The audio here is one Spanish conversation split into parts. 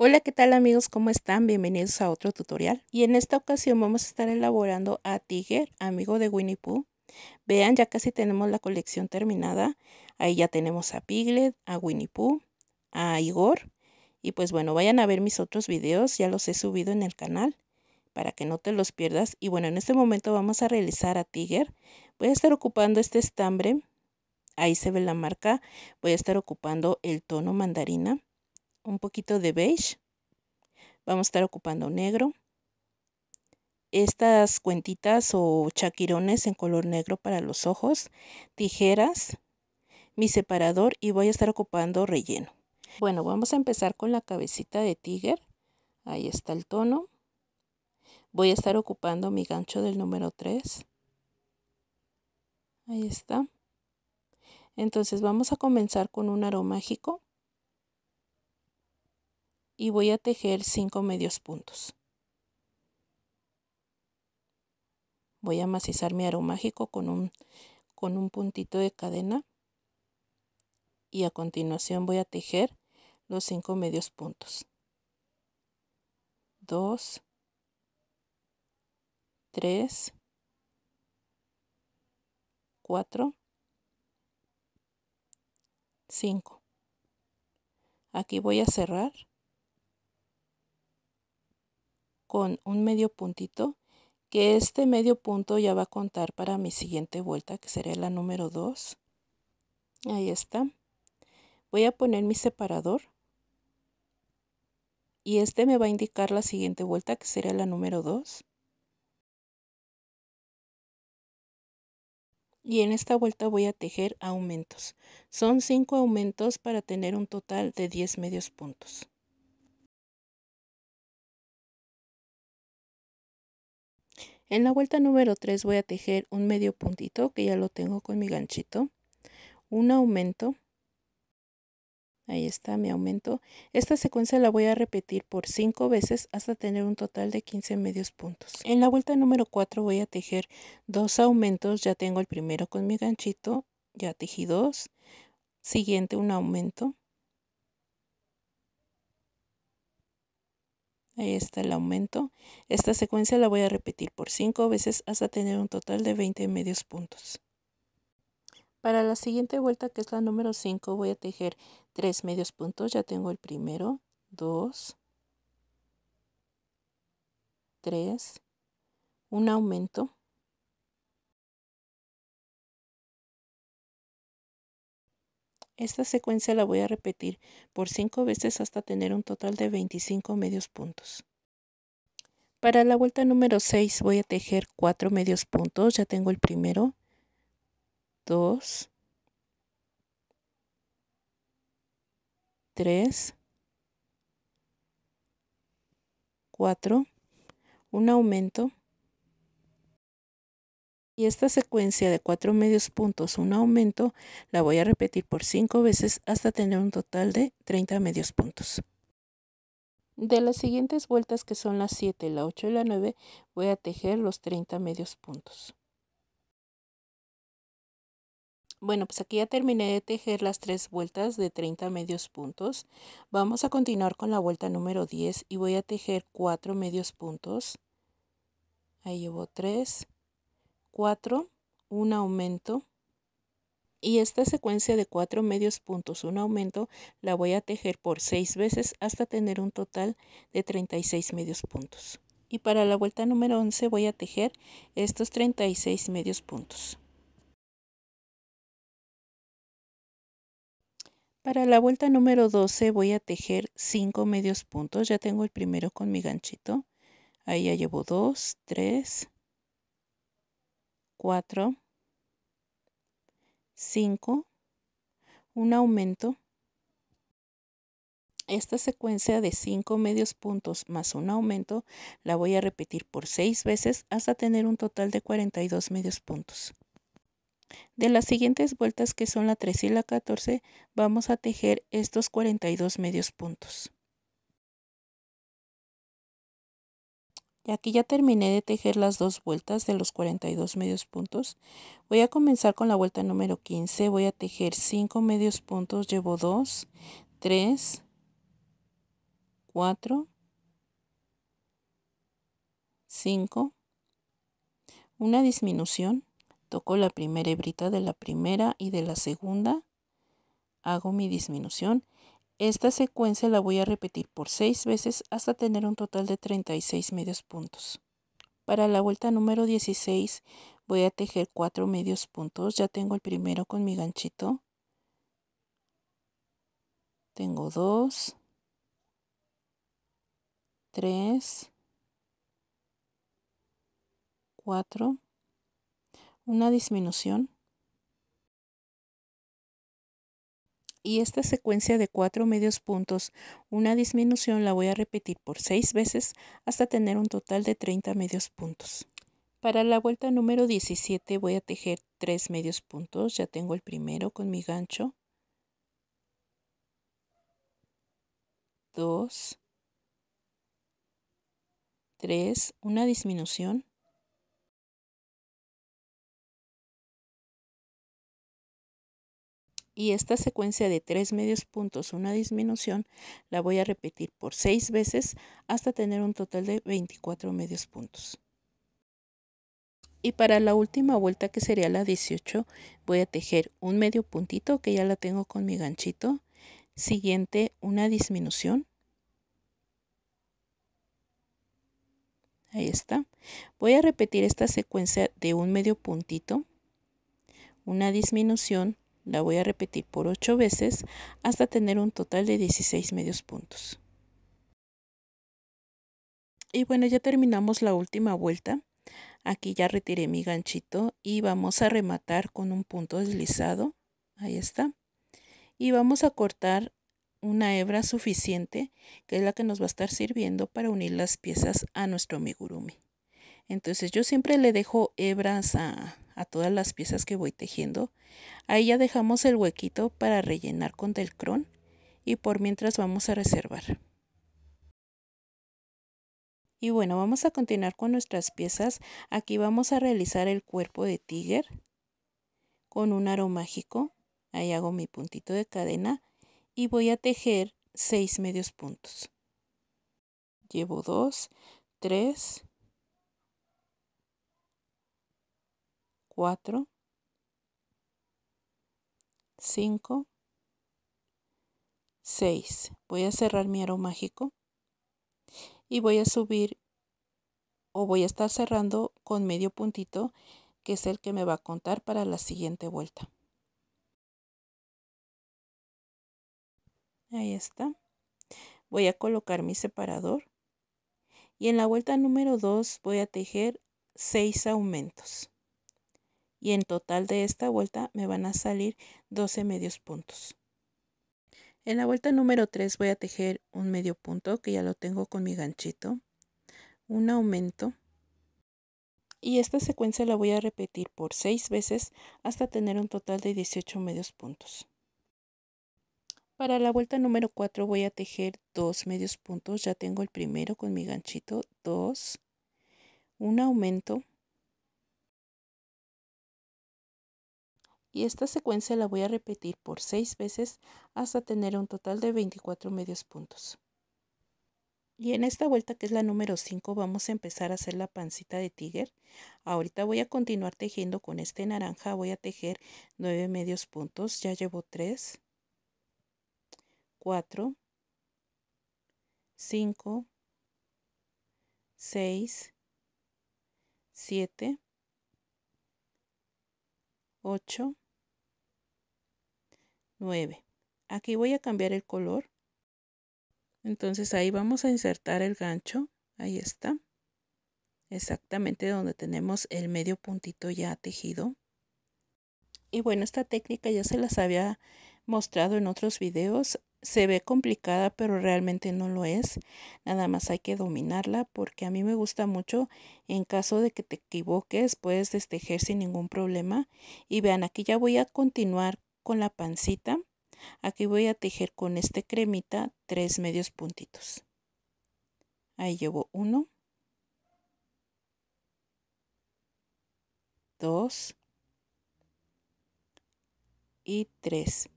Hola, ¿qué tal amigos? ¿Cómo están? Bienvenidos a otro tutorial. Y en esta ocasión vamos a estar elaborando a Tiger, amigo de Winnie Pooh. Vean, ya casi tenemos la colección terminada. Ahí ya tenemos a Piglet, a Winnie Pooh, a Igor. Y pues bueno, vayan a ver mis otros videos, ya los he subido en el canal para que no te los pierdas. Y bueno, en este momento vamos a realizar a Tiger. Voy a estar ocupando este estambre, ahí se ve la marca. Voy a estar ocupando el tono mandarina un poquito de beige. Vamos a estar ocupando negro. Estas cuentitas o chaquirones en color negro para los ojos, tijeras, mi separador y voy a estar ocupando relleno. Bueno, vamos a empezar con la cabecita de tiger. Ahí está el tono. Voy a estar ocupando mi gancho del número 3. Ahí está. Entonces vamos a comenzar con un aro mágico y voy a tejer 5 medios puntos. Voy a macizar mi aro mágico con un, con un puntito de cadena y a continuación voy a tejer los cinco medios puntos. 2, 3, 4, 5. Aquí voy a cerrar con un medio puntito, que este medio punto ya va a contar para mi siguiente vuelta, que será la número 2. Ahí está. Voy a poner mi separador. Y este me va a indicar la siguiente vuelta, que será la número 2. y en esta vuelta voy a tejer aumentos. Son 5 aumentos para tener un total de 10 medios puntos. En la vuelta número 3 voy a tejer un medio puntito que ya lo tengo con mi ganchito. Un aumento. Ahí está mi aumento. Esta secuencia la voy a repetir por 5 veces hasta tener un total de 15 medios puntos. En la vuelta número 4 voy a tejer dos aumentos. Ya tengo el primero con mi ganchito. Ya tejí dos. Siguiente un aumento. Ahí está el aumento. Esta secuencia la voy a repetir por 5 veces hasta tener un total de 20 medios puntos. Para la siguiente vuelta, que es la número 5, voy a tejer 3 medios puntos. Ya tengo el primero, 2, 3, un aumento, Esta secuencia la voy a repetir por 5 veces hasta tener un total de 25 medios puntos. Para la vuelta número 6 voy a tejer 4 medios puntos. Ya tengo el primero. 2. 3. 4. Un aumento. Y esta secuencia de 4 medios puntos, un aumento, la voy a repetir por 5 veces hasta tener un total de 30 medios puntos. De las siguientes vueltas que son las 7, la 8 y la 9, voy a tejer los 30 medios puntos. Bueno, pues aquí ya terminé de tejer las 3 vueltas de 30 medios puntos. Vamos a continuar con la vuelta número 10 y voy a tejer 4 medios puntos. Ahí llevo 3, 4, un aumento. Y esta secuencia de 4 medios puntos, un aumento, la voy a tejer por 6 veces hasta tener un total de 36 medios puntos. Y para la vuelta número 11 voy a tejer estos 36 medios puntos. Para la vuelta número 12 voy a tejer 5 medios puntos. Ya tengo el primero con mi ganchito. Ahí ya llevo 2, 3, 4, 5, un aumento. Esta secuencia de 5 medios puntos más un aumento la voy a repetir por 6 veces hasta tener un total de 42 medios puntos. De las siguientes vueltas que son la 3 y la 14 vamos a tejer estos 42 medios puntos. Y aquí ya terminé de tejer las dos vueltas de los 42 medios puntos. Voy a comenzar con la vuelta número 15. Voy a tejer 5 medios puntos. Llevo 2, 3, 4, 5. Una disminución. Toco la primera hebrita de la primera y de la segunda. Hago mi disminución esta secuencia la voy a repetir por 6 veces hasta tener un total de 36 medios puntos. Para la vuelta número 16 voy a tejer 4 medios puntos. Ya tengo el primero con mi ganchito. Tengo 2, 3, 4, una disminución y esta secuencia de cuatro medios puntos, una disminución la voy a repetir por seis veces hasta tener un total de 30 medios puntos. Para la vuelta número 17 voy a tejer tres medios puntos, ya tengo el primero con mi gancho, 2, 3, una disminución, y esta secuencia de tres medios puntos, una disminución, la voy a repetir por seis veces hasta tener un total de 24 medios puntos. Y para la última vuelta que sería la 18, voy a tejer un medio puntito que ya la tengo con mi ganchito. Siguiente, una disminución. Ahí está. Voy a repetir esta secuencia de un medio puntito, una disminución, la voy a repetir por 8 veces hasta tener un total de 16 medios puntos. Y bueno, ya terminamos la última vuelta. Aquí ya retiré mi ganchito y vamos a rematar con un punto deslizado. Ahí está. Y vamos a cortar una hebra suficiente que es la que nos va a estar sirviendo para unir las piezas a nuestro amigurumi. Entonces yo siempre le dejo hebras a, a todas las piezas que voy tejiendo. Ahí ya dejamos el huequito para rellenar con cron y por mientras vamos a reservar. Y bueno, vamos a continuar con nuestras piezas. Aquí vamos a realizar el cuerpo de tiger con un aro mágico. Ahí hago mi puntito de cadena y voy a tejer 6 medios puntos. Llevo 2, tres 4, 5, 6. Voy a cerrar mi aro mágico y voy a subir o voy a estar cerrando con medio puntito que es el que me va a contar para la siguiente vuelta. Ahí está. Voy a colocar mi separador y en la vuelta número 2 voy a tejer 6 aumentos y en total de esta vuelta me van a salir 12 medios puntos. En la vuelta número 3 voy a tejer un medio punto que ya lo tengo con mi ganchito, un aumento y esta secuencia la voy a repetir por 6 veces hasta tener un total de 18 medios puntos. Para la vuelta número 4 voy a tejer dos medios puntos, ya tengo el primero con mi ganchito, 2, un aumento y esta secuencia la voy a repetir por 6 veces hasta tener un total de 24 medios puntos. Y en esta vuelta que es la número 5 vamos a empezar a hacer la pancita de tigre. Ahorita voy a continuar tejiendo con este naranja, voy a tejer 9 medios puntos, ya llevo 3, 4, 5, 6, 7, 8, 9. Aquí voy a cambiar el color. Entonces ahí vamos a insertar el gancho. Ahí está. Exactamente donde tenemos el medio puntito ya tejido. Y bueno, esta técnica ya se las había mostrado en otros videos. Se ve complicada, pero realmente no lo es. Nada más hay que dominarla porque a mí me gusta mucho. En caso de que te equivoques, puedes destejer sin ningún problema. Y vean, aquí ya voy a continuar con la pancita. Aquí voy a tejer con este cremita tres medios puntitos. Ahí llevo uno. Dos. Y tres.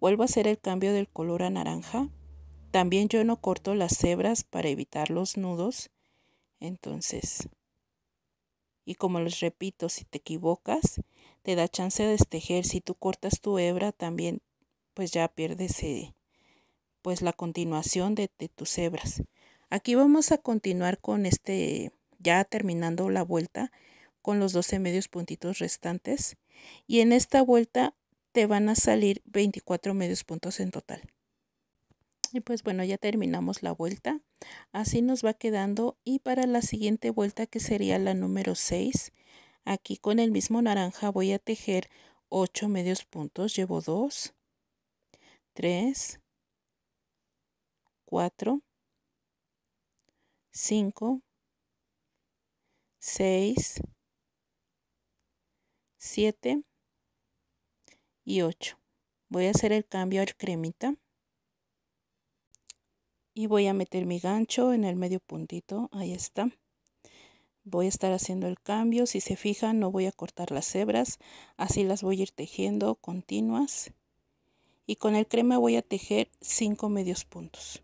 Vuelvo a hacer el cambio del color a naranja. También yo no corto las cebras para evitar los nudos. Entonces, y como les repito, si te equivocas, te da chance de tejer Si tú cortas tu hebra, también pues ya pierdes eh, pues la continuación de, de tus hebras. Aquí vamos a continuar con este, ya terminando la vuelta, con los 12 medios puntitos restantes. Y en esta vuelta te van a salir 24 medios puntos en total. Y pues bueno, ya terminamos la vuelta. Así nos va quedando y para la siguiente vuelta que sería la número 6, aquí con el mismo naranja voy a tejer 8 medios puntos. Llevo 2, 3, 4, 5, 6, 7 y 8. Voy a hacer el cambio al cremita y voy a meter mi gancho en el medio puntito ahí está voy a estar haciendo el cambio si se fijan no voy a cortar las hebras así las voy a ir tejiendo continuas y con el crema voy a tejer 5 medios puntos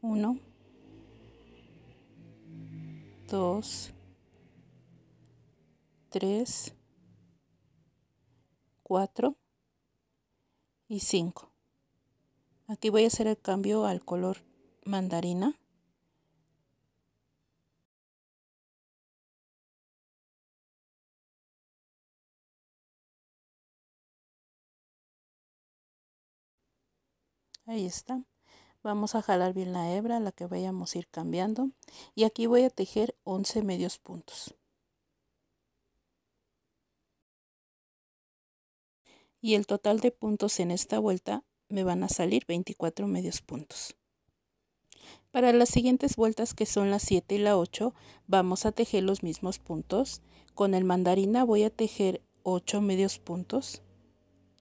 Uno, dos, tres, 4 y 5. Aquí voy a hacer el cambio al color mandarina. Ahí está. Vamos a jalar bien la hebra, la que vayamos a ir cambiando. Y aquí voy a tejer 11 medios puntos. y el total de puntos en esta vuelta me van a salir 24 medios puntos. Para las siguientes vueltas que son las 7 y la 8 vamos a tejer los mismos puntos. Con el mandarina voy a tejer 8 medios puntos.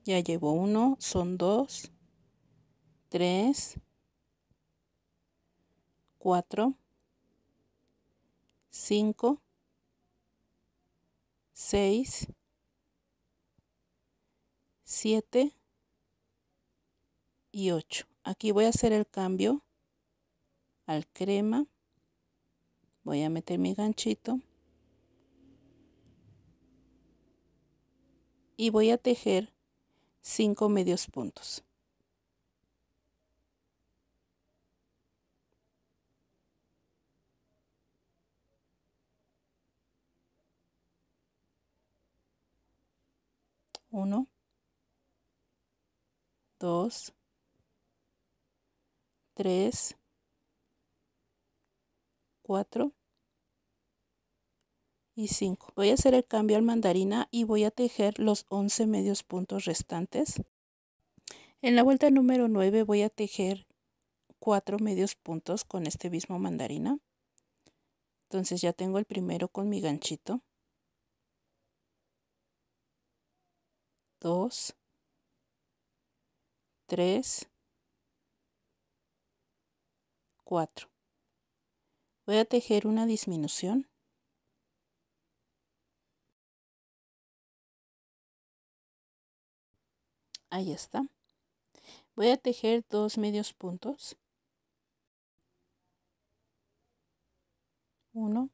Ya llevo 1, son 2, 3, 4, 5, 6, 7 y 8. Aquí voy a hacer el cambio al crema. Voy a meter mi ganchito. Y voy a tejer 5 medios puntos. 1 2, 3, 4 y 5. Voy a hacer el cambio al mandarina y voy a tejer los 11 medios puntos restantes. En la vuelta número 9 voy a tejer 4 medios puntos con este mismo mandarina. Entonces ya tengo el primero con mi ganchito. 2, 3, 4. Voy a tejer una disminución. Ahí está. Voy a tejer dos medios puntos. 1,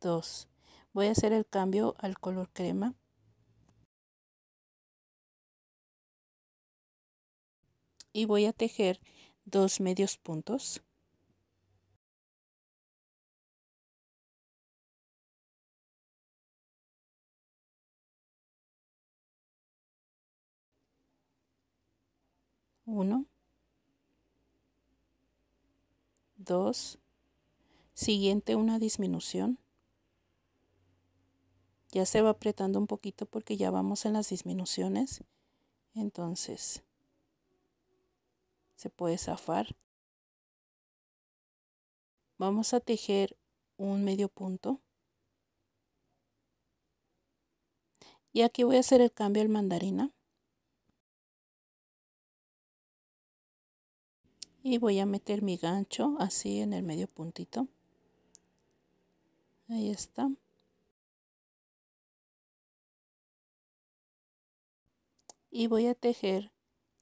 2. Voy a hacer el cambio al color crema. y voy a tejer dos medios puntos. Uno, dos, siguiente una disminución. Ya se va apretando un poquito porque ya vamos en las disminuciones. Entonces, se puede zafar. Vamos a tejer un medio punto. Y aquí voy a hacer el cambio al mandarina. Y voy a meter mi gancho así en el medio puntito. Ahí está. Y voy a tejer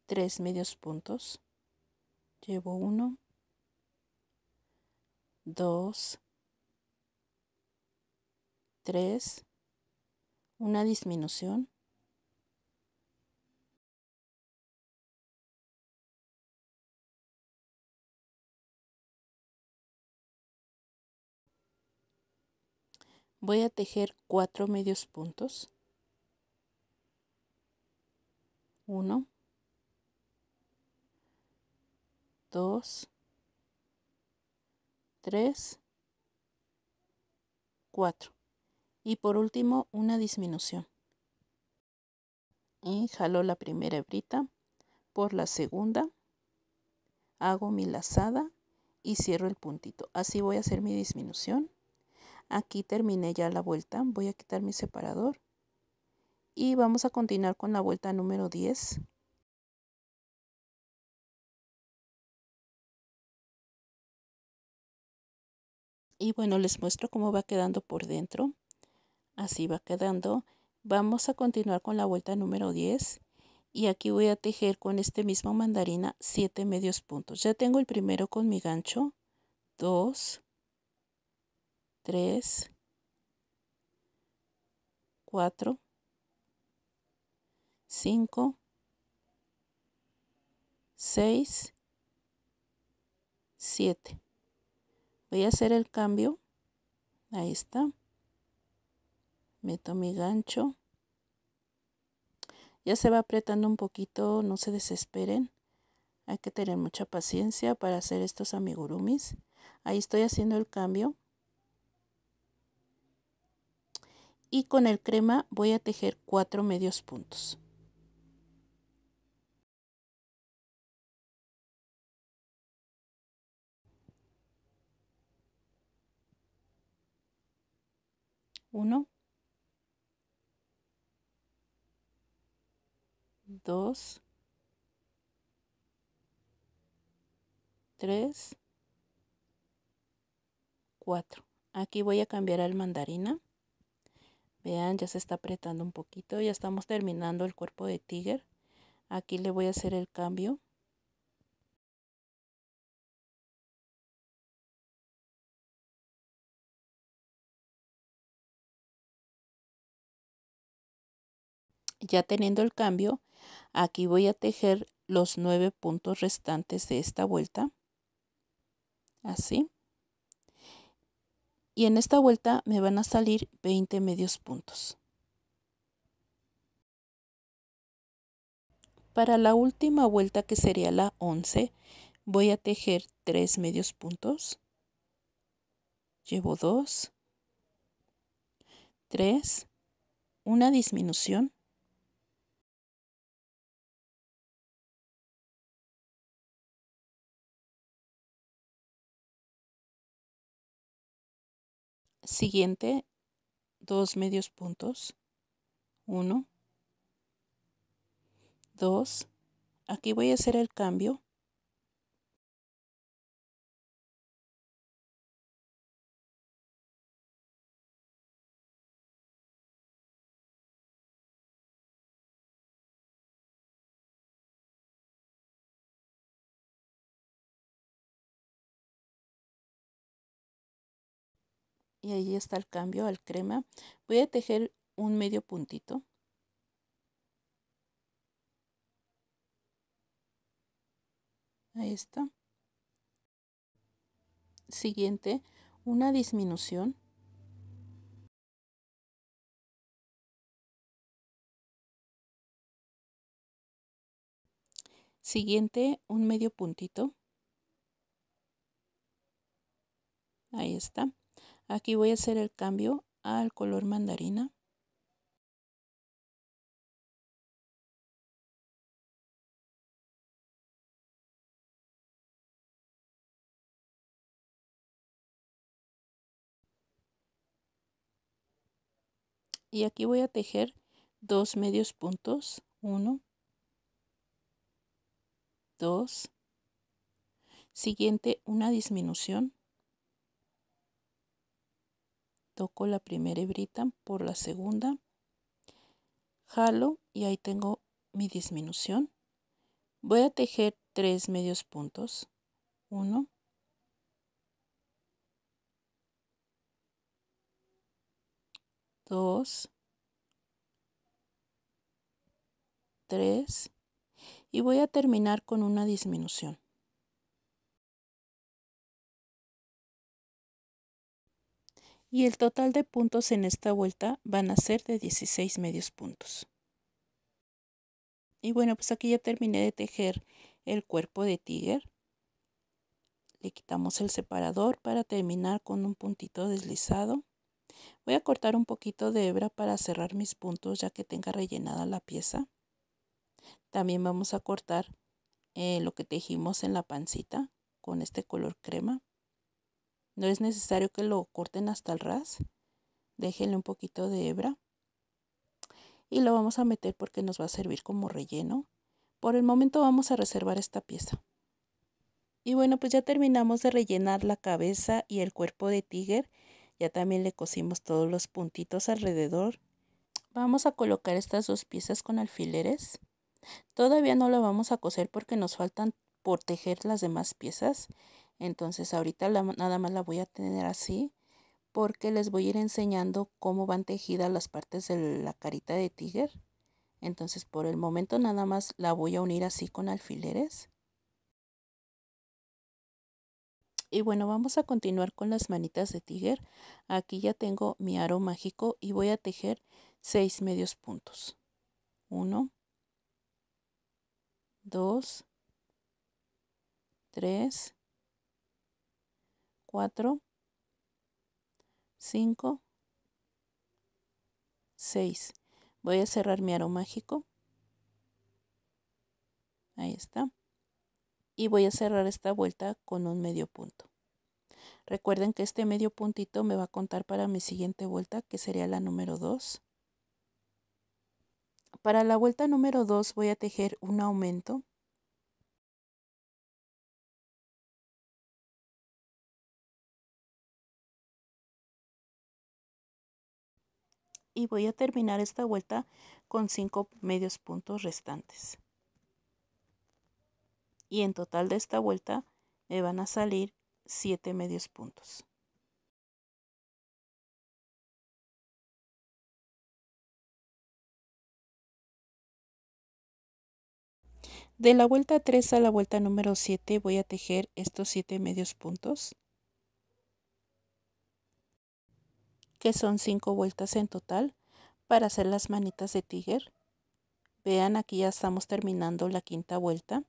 tres medios puntos. Llevo uno, dos, tres, una disminución. Voy a tejer cuatro medios puntos. Uno. 2, 3, 4. Y por último, una disminución. Y la primera hebrita, por la segunda, hago mi lazada y cierro el puntito. Así voy a hacer mi disminución. Aquí terminé ya la vuelta, voy a quitar mi separador. Y vamos a continuar con la vuelta número 10. Y bueno, les muestro cómo va quedando por dentro. Así va quedando. Vamos a continuar con la vuelta número 10 y aquí voy a tejer con este mismo mandarina 7 medios puntos. Ya tengo el primero con mi gancho, 2, 3, 4, 5, 6, 7 voy a hacer el cambio ahí está meto mi gancho ya se va apretando un poquito no se desesperen hay que tener mucha paciencia para hacer estos amigurumis ahí estoy haciendo el cambio y con el crema voy a tejer cuatro medios puntos 1, 2, 3, 4. Aquí voy a cambiar al mandarina. Vean, ya se está apretando un poquito. Ya estamos terminando el cuerpo de tiger. Aquí le voy a hacer el cambio. ya teniendo el cambio, aquí voy a tejer los nueve puntos restantes de esta vuelta. Así. Y en esta vuelta me van a salir 20 medios puntos. Para la última vuelta que sería la 11, voy a tejer 3 medios puntos. Llevo 2, 3, una disminución siguiente dos medios puntos, uno, dos, aquí voy a hacer el cambio y ahí está el cambio al crema. Voy a tejer un medio puntito. Ahí está. Siguiente, una disminución. Siguiente, un medio puntito. Ahí está. Aquí voy a hacer el cambio al color mandarina. y aquí voy a tejer dos medios puntos uno dos siguiente una disminución toco la primera hebrita por la segunda, jalo y ahí tengo mi disminución. Voy a tejer tres medios puntos. Uno. Dos. Tres. Y voy a terminar con una disminución. y el total de puntos en esta vuelta van a ser de 16 medios puntos. Y bueno, pues aquí ya terminé de tejer el cuerpo de tiger. Le quitamos el separador para terminar con un puntito deslizado. Voy a cortar un poquito de hebra para cerrar mis puntos ya que tenga rellenada la pieza. También vamos a cortar eh, lo que tejimos en la pancita con este color crema. No es necesario que lo corten hasta el ras. Déjenle un poquito de hebra. Y lo vamos a meter porque nos va a servir como relleno. Por el momento vamos a reservar esta pieza. Y bueno, pues ya terminamos de rellenar la cabeza y el cuerpo de tiger. Ya también le cosimos todos los puntitos alrededor. Vamos a colocar estas dos piezas con alfileres. Todavía no lo vamos a coser porque nos faltan por tejer las demás piezas. Entonces ahorita nada más la voy a tener así porque les voy a ir enseñando cómo van tejidas las partes de la carita de tiger. Entonces por el momento nada más la voy a unir así con alfileres. Y bueno, vamos a continuar con las manitas de tiger. Aquí ya tengo mi aro mágico y voy a tejer seis medios puntos. Uno. Dos. Tres. 4, 5, 6. Voy a cerrar mi aro mágico. Ahí está. Y voy a cerrar esta vuelta con un medio punto. Recuerden que este medio puntito me va a contar para mi siguiente vuelta, que sería la número 2. Para la vuelta número 2 voy a tejer un aumento y voy a terminar esta vuelta con 5 medios puntos restantes. Y en total de esta vuelta me van a salir 7 medios puntos. De la vuelta 3 a la vuelta número 7 voy a tejer estos 7 medios puntos. que son 5 vueltas en total para hacer las manitas de tiger. Vean, aquí ya estamos terminando la quinta vuelta.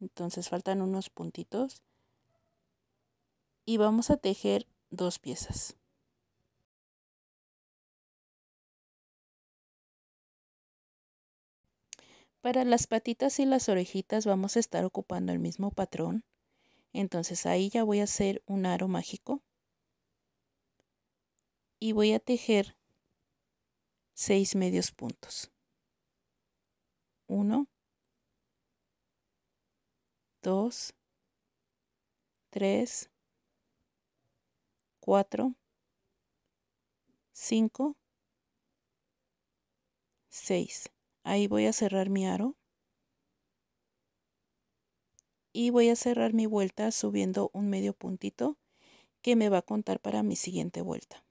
Entonces faltan unos puntitos. Y vamos a tejer dos piezas. Para las patitas y las orejitas vamos a estar ocupando el mismo patrón. Entonces ahí ya voy a hacer un aro mágico y voy a tejer 6 medios puntos. 1, 2, 3, 4, 5, 6. Ahí voy a cerrar mi aro. Y voy a cerrar mi vuelta subiendo un medio puntito que me va a contar para mi siguiente vuelta.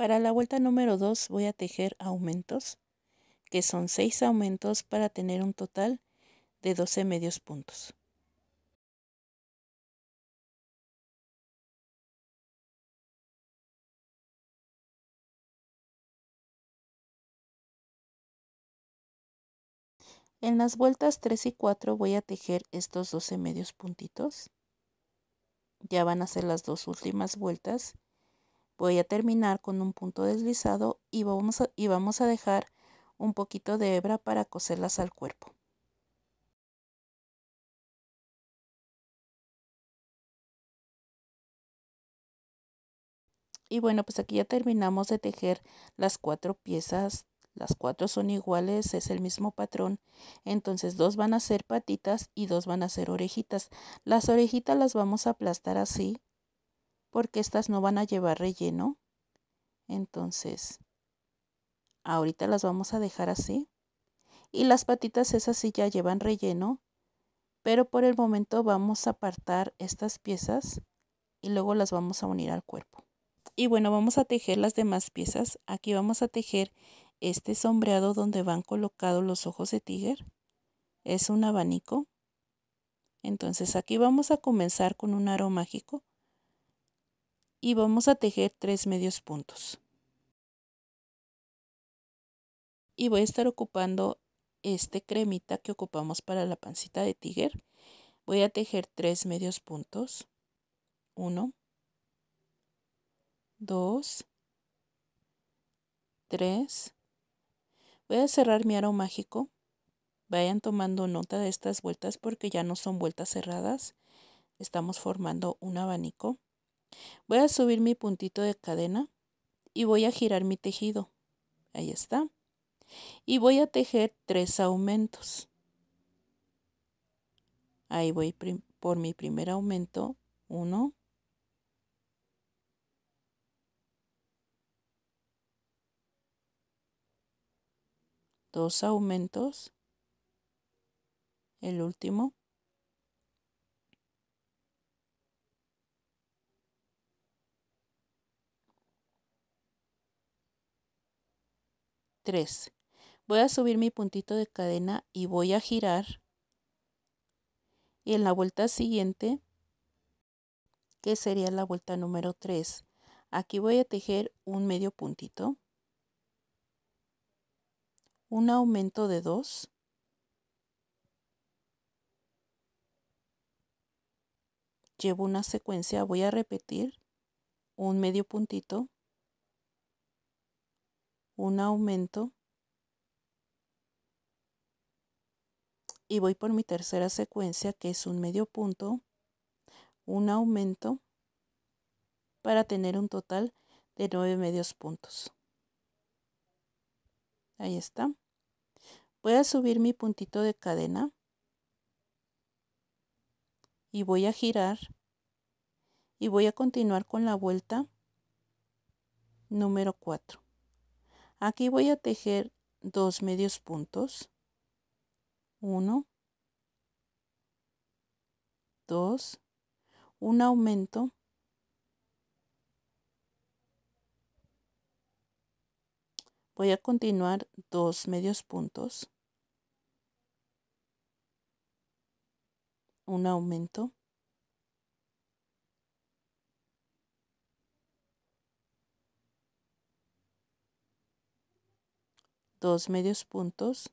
Para la vuelta número 2 voy a tejer aumentos, que son 6 aumentos para tener un total de 12 medios puntos. En las vueltas 3 y 4 voy a tejer estos 12 medios puntitos. Ya van a ser las dos últimas vueltas voy a terminar con un punto deslizado y vamos a, y vamos a dejar un poquito de hebra para coserlas al cuerpo. Y bueno, pues aquí ya terminamos de tejer las cuatro piezas. Las cuatro son iguales, es el mismo patrón. Entonces dos van a ser patitas y dos van a ser orejitas. Las orejitas las vamos a aplastar así porque estas no van a llevar relleno. Entonces, ahorita las vamos a dejar así. Y las patitas esas sí ya llevan relleno, pero por el momento vamos a apartar estas piezas y luego las vamos a unir al cuerpo. Y bueno, vamos a tejer las demás piezas. Aquí vamos a tejer este sombreado donde van colocados los ojos de tigre. Es un abanico. Entonces aquí vamos a comenzar con un aro mágico y vamos a tejer tres medios puntos. Y voy a estar ocupando este cremita que ocupamos para la pancita de tiger. Voy a tejer tres medios puntos. Uno, dos, tres. Voy a cerrar mi aro mágico. Vayan tomando nota de estas vueltas porque ya no son vueltas cerradas. Estamos formando un abanico. Voy a subir mi puntito de cadena y voy a girar mi tejido. Ahí está. Y voy a tejer tres aumentos. Ahí voy por mi primer aumento. Uno. Dos aumentos. El último. 3. Voy a subir mi puntito de cadena y voy a girar. Y en la vuelta siguiente, que sería la vuelta número 3, aquí voy a tejer un medio puntito, un aumento de 2, llevo una secuencia, voy a repetir un medio puntito, un aumento y voy por mi tercera secuencia que es un medio punto, un aumento para tener un total de nueve medios puntos. Ahí está. Voy a subir mi puntito de cadena y voy a girar y voy a continuar con la vuelta número 4. Aquí voy a tejer dos medios puntos. Uno, dos, un aumento. Voy a continuar dos medios puntos. Un aumento. dos medios puntos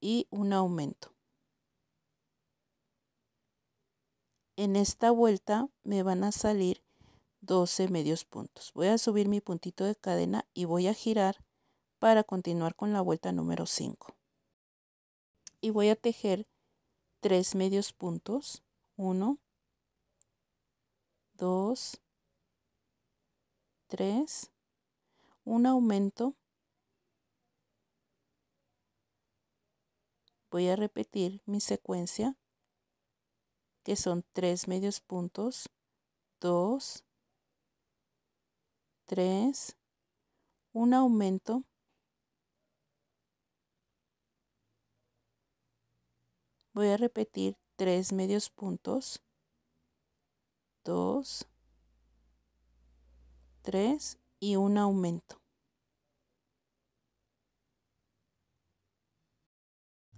y un aumento. En esta vuelta me van a salir 12 medios puntos. Voy a subir mi puntito de cadena y voy a girar para continuar con la vuelta número 5. Y voy a tejer 3 medios puntos. 1, 2, 3, un aumento voy a repetir mi secuencia, que son tres medios puntos, dos, tres, un aumento, voy a repetir tres medios puntos, dos, tres y un aumento.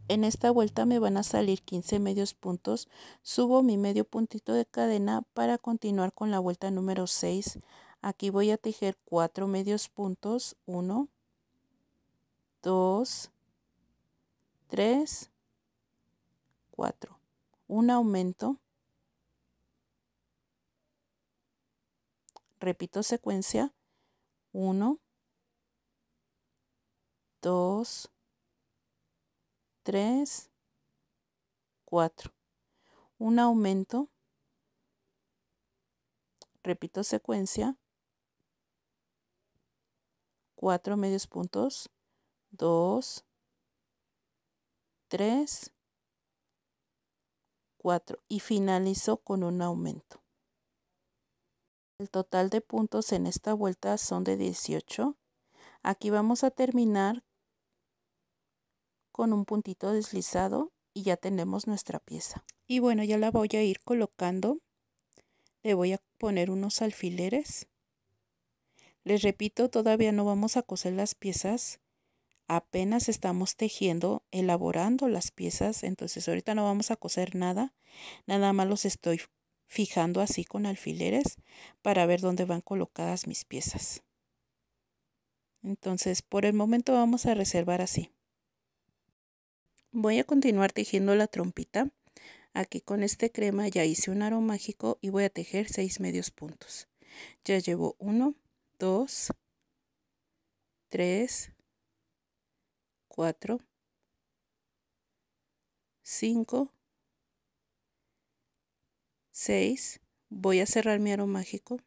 En esta vuelta me van a salir 15 medios puntos. Subo mi medio puntito de cadena para continuar con la vuelta número 6. Aquí voy a tejer 4 medios puntos. 1, 2, 3, 4. Un aumento. Repito secuencia. 1, 2, 3. 3, 4. Un aumento, repito secuencia, 4 medios puntos, 2, 3, 4 y finalizo con un aumento. El total de puntos en esta vuelta son de 18. Aquí vamos a terminar con un puntito deslizado y ya tenemos nuestra pieza. Y bueno, ya la voy a ir colocando. Le voy a poner unos alfileres. Les repito, todavía no vamos a coser las piezas. Apenas estamos tejiendo, elaborando las piezas. Entonces ahorita no vamos a coser nada. Nada más los estoy fijando así con alfileres para ver dónde van colocadas mis piezas. Entonces por el momento vamos a reservar así. Voy a continuar tejiendo la trompita. Aquí con este crema ya hice un aro mágico y voy a tejer 6 medios puntos. Ya llevo 1, 2, 3, 4, 5, 6. Voy a cerrar mi aro mágico.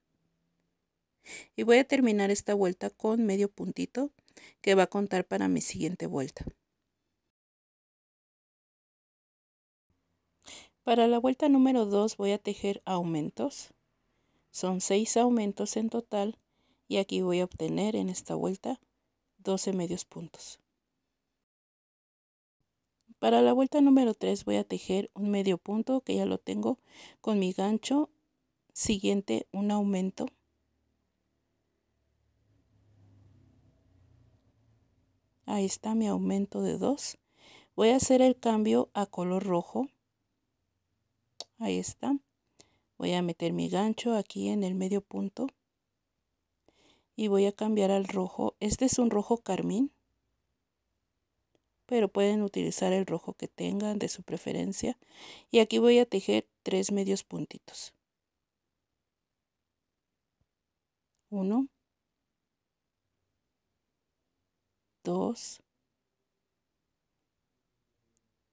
Y voy a terminar esta vuelta con medio puntito que va a contar para mi siguiente vuelta. Para la vuelta número 2 voy a tejer aumentos. Son 6 aumentos en total y aquí voy a obtener en esta vuelta 12 medios puntos. Para la vuelta número 3 voy a tejer un medio punto que ya lo tengo con mi gancho. Siguiente, un aumento. Ahí está mi aumento de 2. Voy a hacer el cambio a color rojo ahí está voy a meter mi gancho aquí en el medio punto y voy a cambiar al rojo este es un rojo carmín pero pueden utilizar el rojo que tengan de su preferencia y aquí voy a tejer tres medios puntitos uno dos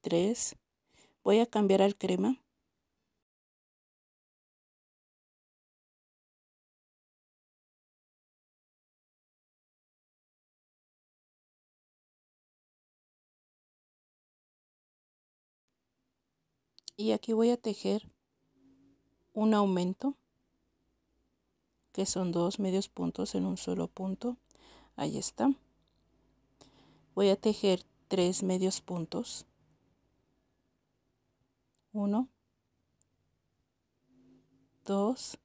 tres voy a cambiar al crema y aquí voy a tejer un aumento que son dos medios puntos en un solo punto ahí está voy a tejer tres medios puntos uno dos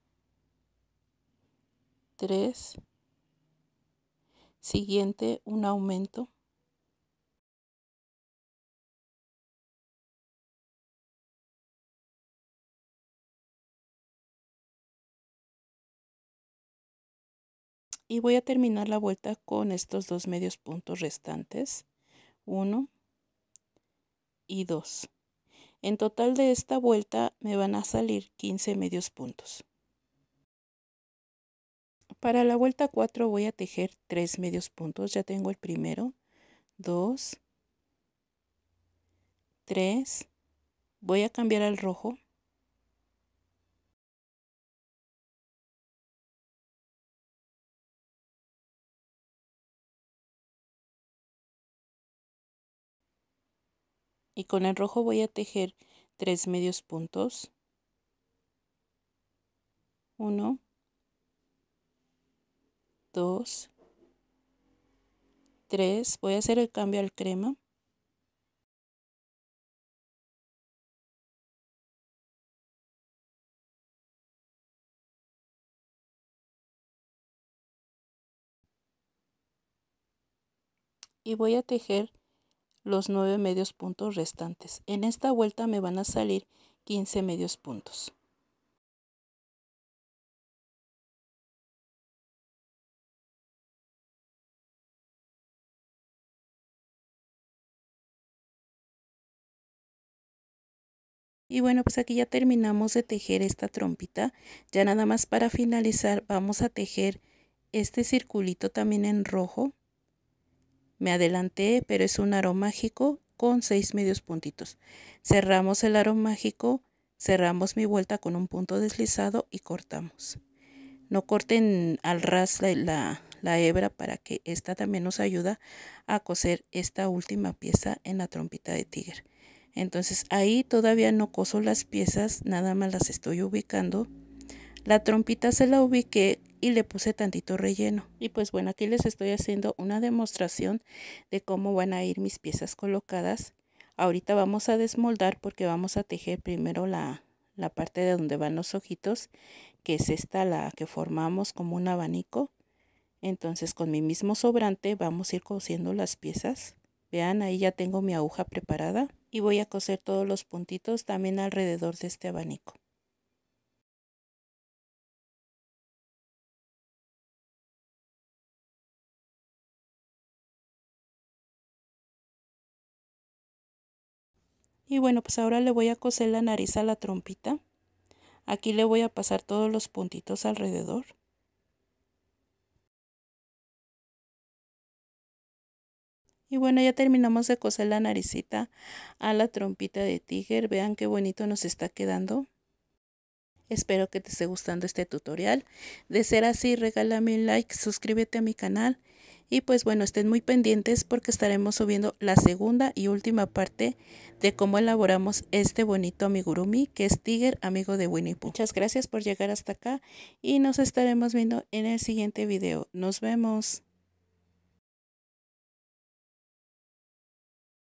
tres siguiente un aumento y voy a terminar la vuelta con estos dos medios puntos restantes 1 y 2 en total de esta vuelta me van a salir 15 medios puntos para la vuelta 4 voy a tejer 3 medios puntos ya tengo el primero 2 3 voy a cambiar al rojo y con el rojo voy a tejer tres medios puntos. Uno, dos, tres. Voy a hacer el cambio al crema. y voy a tejer los 9 medios puntos restantes. En esta vuelta me van a salir 15 medios puntos. Y bueno, pues aquí ya terminamos de tejer esta trompita. Ya nada más para finalizar vamos a tejer este circulito también en rojo me adelanté, pero es un aro mágico con seis medios puntitos. Cerramos el aro mágico, cerramos mi vuelta con un punto deslizado y cortamos. No corten al ras la, la, hebra para que esta también nos ayuda a coser esta última pieza en la trompita de tigre. Entonces ahí todavía no coso las piezas, nada más las estoy ubicando. La trompita se la ubiqué y le puse tantito relleno. Y pues bueno, aquí les estoy haciendo una demostración de cómo van a ir mis piezas colocadas. Ahorita vamos a desmoldar porque vamos a tejer primero la, la parte de donde van los ojitos, que es esta la que formamos como un abanico. Entonces con mi mismo sobrante vamos a ir cosiendo las piezas. Vean, ahí ya tengo mi aguja preparada y voy a coser todos los puntitos también alrededor de este abanico. Y bueno, pues ahora le voy a coser la nariz a la trompita. Aquí le voy a pasar todos los puntitos alrededor. Y bueno, ya terminamos de coser la naricita a la trompita de Tiger. Vean qué bonito nos está quedando. Espero que te esté gustando este tutorial. De ser así, regálame un like, suscríbete a mi canal y pues bueno, estén muy pendientes porque estaremos subiendo la segunda y última parte de cómo elaboramos este bonito amigurumi que es Tiger, amigo de Winnie Pooh. Muchas gracias por llegar hasta acá y nos estaremos viendo en el siguiente video. Nos vemos.